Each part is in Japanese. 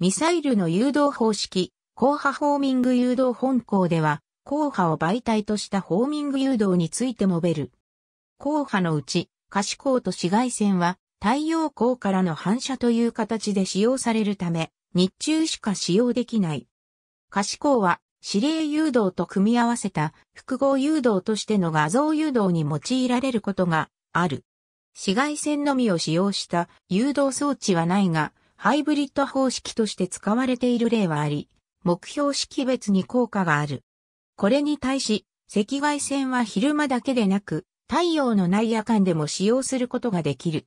ミサイルの誘導方式、硬波ホーミング誘導本校では、硬波を媒体としたホーミング誘導について述べる。硬波のうち、可視光と紫外線は、太陽光からの反射という形で使用されるため、日中しか使用できない。可視光は、指令誘導と組み合わせた複合誘導としての画像誘導に用いられることがある。紫外線のみを使用した誘導装置はないが、ハイブリッド方式として使われている例はあり、目標識別に効果がある。これに対し、赤外線は昼間だけでなく、太陽の内夜間でも使用することができる。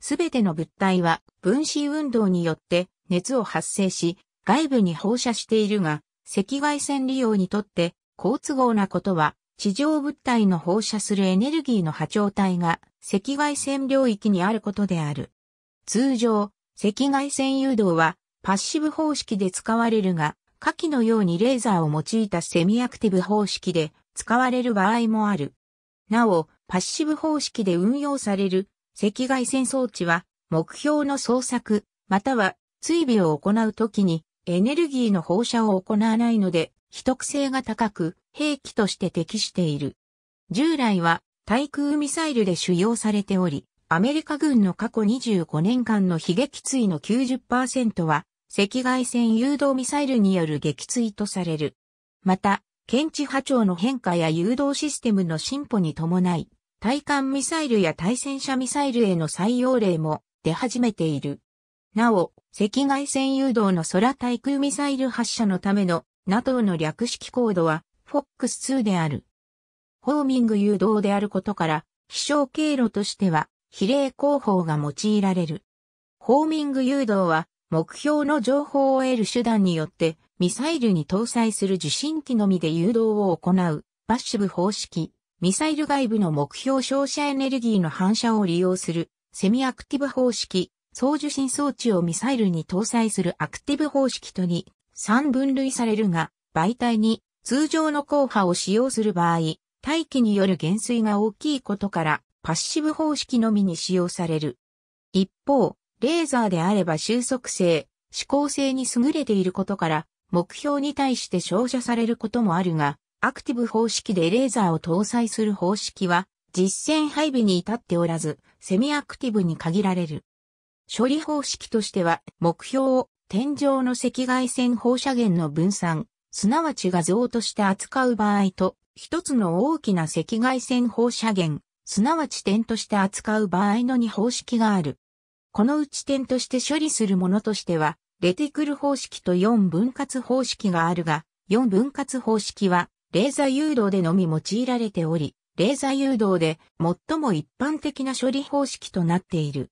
すべての物体は分子運動によって熱を発生し、外部に放射しているが、赤外線利用にとって好都合なことは、地上物体の放射するエネルギーの波長帯が赤外線領域にあることである。通常、赤外線誘導はパッシブ方式で使われるが、下記のようにレーザーを用いたセミアクティブ方式で使われる場合もある。なお、パッシブ方式で運用される赤外線装置は目標の捜索、または追尾を行うときにエネルギーの放射を行わないので、秘匿性が高く兵器として適している。従来は対空ミサイルで主要されており、アメリカ軍の過去25年間の悲撃墜の90%は、赤外線誘導ミサイルによる撃墜とされる。また、検知波長の変化や誘導システムの進歩に伴い、対艦ミサイルや対戦車ミサイルへの採用例も出始めている。なお、赤外線誘導の空対空ミサイル発射のための NATO の略式コードは FOX2 である。ホーミング誘導であることから、飛翔経路としては比例広報が用いられる。ホーミング誘導は、目標の情報を得る手段によって、ミサイルに搭載する受信機のみで誘導を行う、パッシブ方式、ミサイル外部の目標照射エネルギーの反射を利用する、セミアクティブ方式、送受信装置をミサイルに搭載するアクティブ方式とに3分類されるが、媒体に通常の硬波を使用する場合、大気による減衰が大きいことから、パッシブ方式のみに使用される。一方、レーザーであれば収束性、指向性に優れていることから、目標に対して照射されることもあるが、アクティブ方式でレーザーを搭載する方式は、実戦配備に至っておらず、セミアクティブに限られる。処理方式としては、目標を天井の赤外線放射源の分散、すなわち画像として扱う場合と、一つの大きな赤外線放射源、すなわち点として扱う場合の2方式がある。このうち点として処理するものとしては、レティクル方式と4分割方式があるが、4分割方式は、レーザ誘導でのみ用いられており、レーザ誘導で最も一般的な処理方式となっている。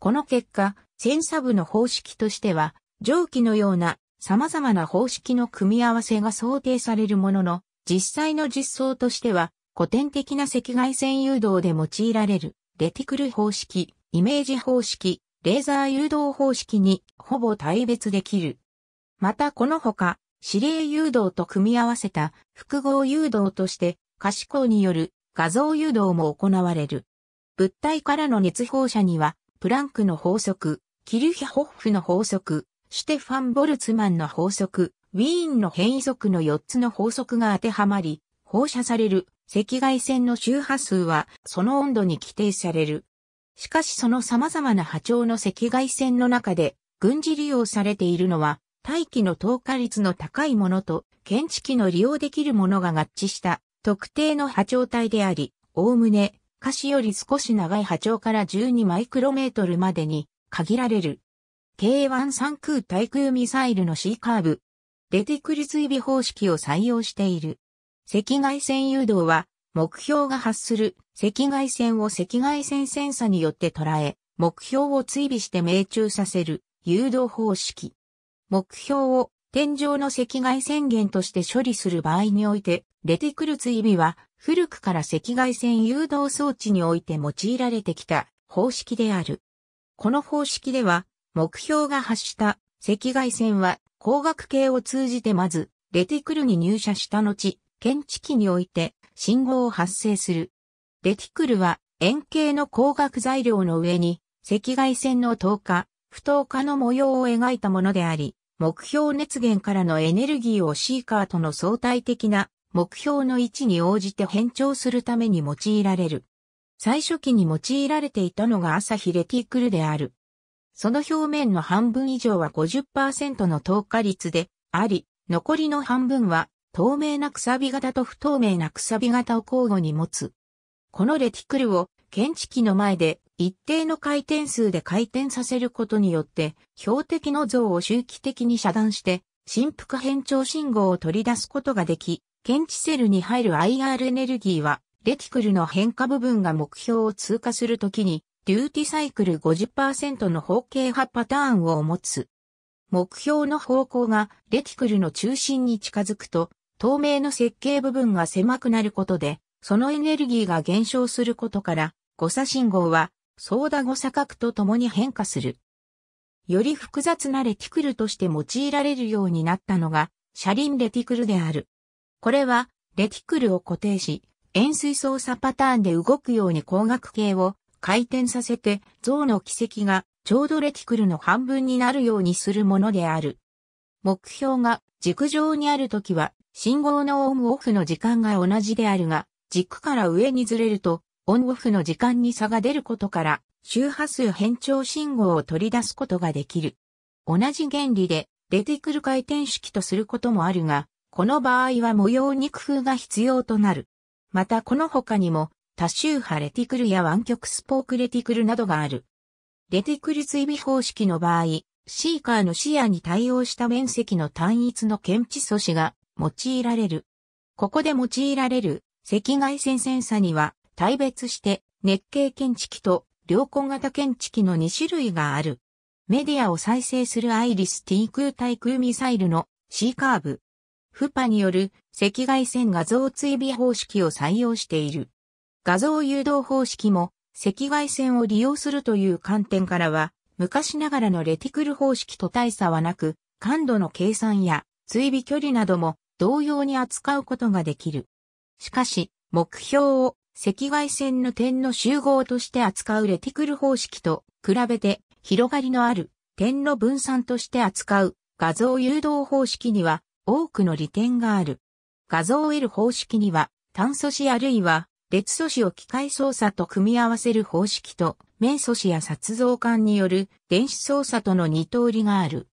この結果、センサ部の方式としては、蒸気のような様々な方式の組み合わせが想定されるものの、実際の実装としては、古典的な赤外線誘導で用いられるレティクル方式、イメージ方式、レーザー誘導方式にほぼ対別できる。またこのほか、指令誘導と組み合わせた複合誘導として可視光による画像誘導も行われる。物体からの熱放射には、プランクの法則、キルヒャホッフの法則、シュテファン・ボルツマンの法則、ウィーンの変異則の4つの法則が当てはまり、放射される赤外線の周波数はその温度に規定される。しかしその様々な波長の赤外線の中で軍事利用されているのは大気の透過率の高いものと検知器の利用できるものが合致した特定の波長帯であり、おおむね下肢より少し長い波長から12マイクロメートルまでに限られる。K1 3空対空ミサイルの C カーブ、出ティクリ追尾方式を採用している。赤外線誘導は、目標が発する赤外線を赤外線センサによって捉え、目標を追尾して命中させる誘導方式。目標を天井の赤外線源として処理する場合において、レティクル追尾は古くから赤外線誘導装置において用いられてきた方式である。この方式では、目標が発した赤外線は光学系を通じてまず、レティクルに入射した後、検知器において信号を発生する。レティクルは円形の光学材料の上に赤外線の透過、不透過の模様を描いたものであり、目標熱源からのエネルギーをシーカーとの相対的な目標の位置に応じて変調するために用いられる。最初期に用いられていたのが朝日レティクルである。その表面の半分以上は50%の透過率であり、残りの半分は透明なくさび型と不透明なくさび型を交互に持つ。このレティクルを検知器の前で一定の回転数で回転させることによって標的の像を周期的に遮断して振幅変調信号を取り出すことができ、検知セルに入る IR エネルギーはレティクルの変化部分が目標を通過するときにデューティサイクル50%の方形派パターンを持つ。目標の方向がレティクルの中心に近づくと透明の設計部分が狭くなることで、そのエネルギーが減少することから、誤差信号は、ソーダ誤差角と共に変化する。より複雑なレティクルとして用いられるようになったのが、車輪レティクルである。これは、レティクルを固定し、円錐操作パターンで動くように光学系を回転させて、像の軌跡がちょうどレティクルの半分になるようにするものである。目標が軸上にあるときは信号のオンオフの時間が同じであるが、軸から上にずれると、オンオフの時間に差が出ることから、周波数変調信号を取り出すことができる。同じ原理で、レティクル回転式とすることもあるが、この場合は模様に工夫が必要となる。またこの他にも、多周波レティクルや湾曲スポークレティクルなどがある。レティクル追尾方式の場合、シーカーの視野に対応した面積の単一の検知素子が用いられる。ここで用いられる赤外線センサには大別して熱系検知器と良根型検知器の2種類がある。メディアを再生するアイリス T 空対空ミサイルの C カーブ。フパによる赤外線画像追尾方式を採用している。画像誘導方式も赤外線を利用するという観点からは昔ながらのレティクル方式と大差はなく感度の計算や追尾距離なども同様に扱うことができる。しかし、目標を赤外線の点の集合として扱うレティクル方式と比べて広がりのある点の分散として扱う画像誘導方式には多くの利点がある。画像を得る方式には単素子あるいは列素子を機械操作と組み合わせる方式と面素子や殺像管による電子操作との二通りがある。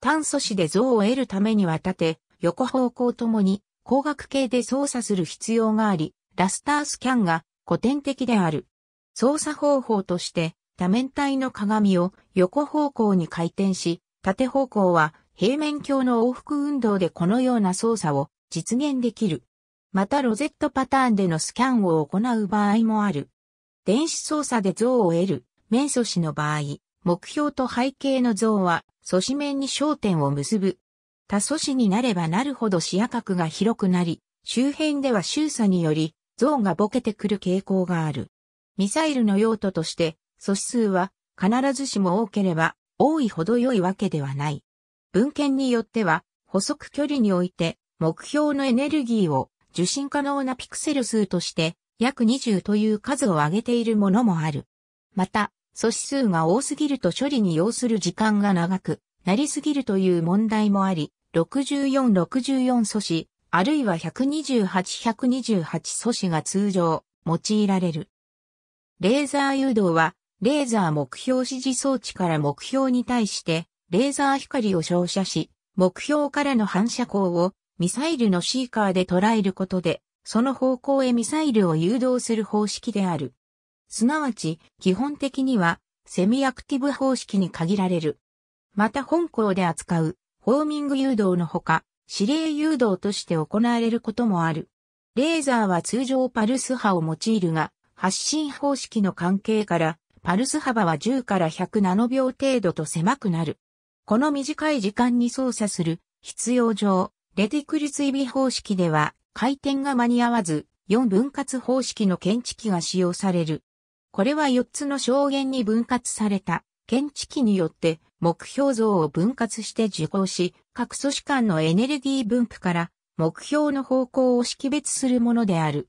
炭素子で像を得るためには縦、横方向ともに光学系で操作する必要があり、ラスタースキャンが古典的である。操作方法として多面体の鏡を横方向に回転し、縦方向は平面鏡の往復運動でこのような操作を実現できる。またロゼットパターンでのスキャンを行う場合もある。電子操作で像を得る面素子の場合、目標と背景の像は素子面に焦点を結ぶ多祖市になればなるほど視野角が広くなり、周辺では周差により、像がボケてくる傾向がある。ミサイルの用途として、素数は必ずしも多ければ多いほど良いわけではない。文献によっては、補足距離において目標のエネルギーを受信可能なピクセル数として約20という数を挙げているものもある。また、素子数が多すぎると処理に要する時間が長くなりすぎるという問題もあり、6464素子、あるいは128-128素子が通常用いられる。レーザー誘導は、レーザー目標指示装置から目標に対して、レーザー光を照射し、目標からの反射光をミサイルのシーカーで捉えることで、その方向へミサイルを誘導する方式である。すなわち、基本的には、セミアクティブ方式に限られる。また本校で扱うォーミング誘導のほか、指令誘導として行われることもある。レーザーは通常パルス波を用いるが、発信方式の関係から、パルス幅は10から100ナノ秒程度と狭くなる。この短い時間に操作する必要上、レティクル追尾方式では回転が間に合わず、4分割方式の検知器が使用される。これは4つの証言に分割された検知器によって目標像を分割して受講し、各組織間のエネルギー分布から目標の方向を識別するものである。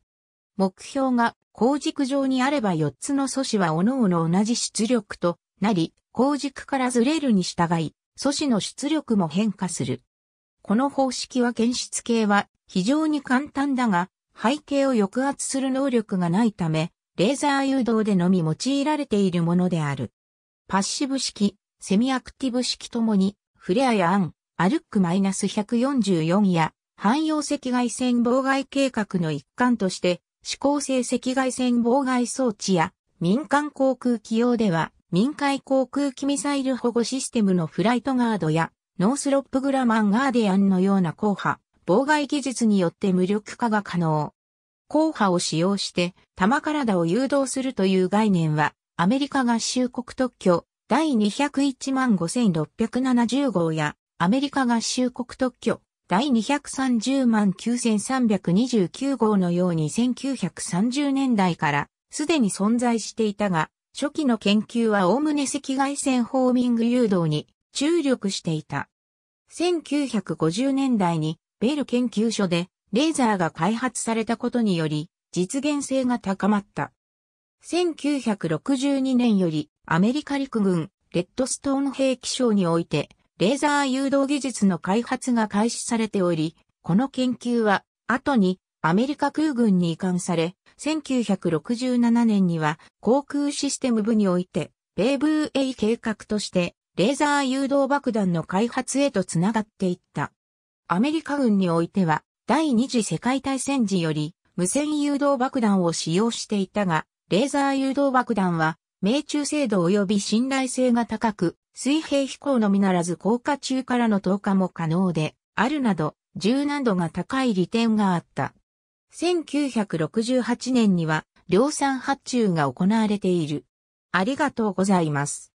目標が項軸上にあれば4つの素子は各々同じ出力となり、項軸からずれるに従い、素子の出力も変化する。この方式は検出系は非常に簡単だが、背景を抑圧する能力がないため、レーザー誘導でのみ用いられているものである。パッシブ式、セミアクティブ式ともに、フレアやアン、アルック -144 や、汎用赤外線妨害計画の一環として、指向性赤外線妨害装置や、民間航空機用では、民海航空機ミサイル保護システムのフライトガードや、ノースロップグラマンガーディアンのような硬派、妨害技術によって無力化が可能。硬派を使用して、弾体を誘導するという概念は、アメリカ合衆国特許、第201万5670号やアメリカ合衆国特許第230万9329号のように1930年代からすでに存在していたが、初期の研究は概ね赤外線ホーミング誘導に注力していた。1950年代にベル研究所でレーザーが開発されたことにより実現性が高まった。1962年よりアメリカ陸軍、レッドストーン兵器賞において、レーザー誘導技術の開発が開始されており、この研究は、後にアメリカ空軍に移管され、1967年には航空システム部において、米部イ計画として、レーザー誘導爆弾の開発へとつながっていった。アメリカ軍においては、第二次世界大戦時より、無線誘導爆弾を使用していたが、レーザー誘導爆弾は、命中精度及び信頼性が高く、水平飛行のみならず降下中からの投下も可能で、あるなど、柔軟度が高い利点があった。1968年には、量産発注が行われている。ありがとうございます。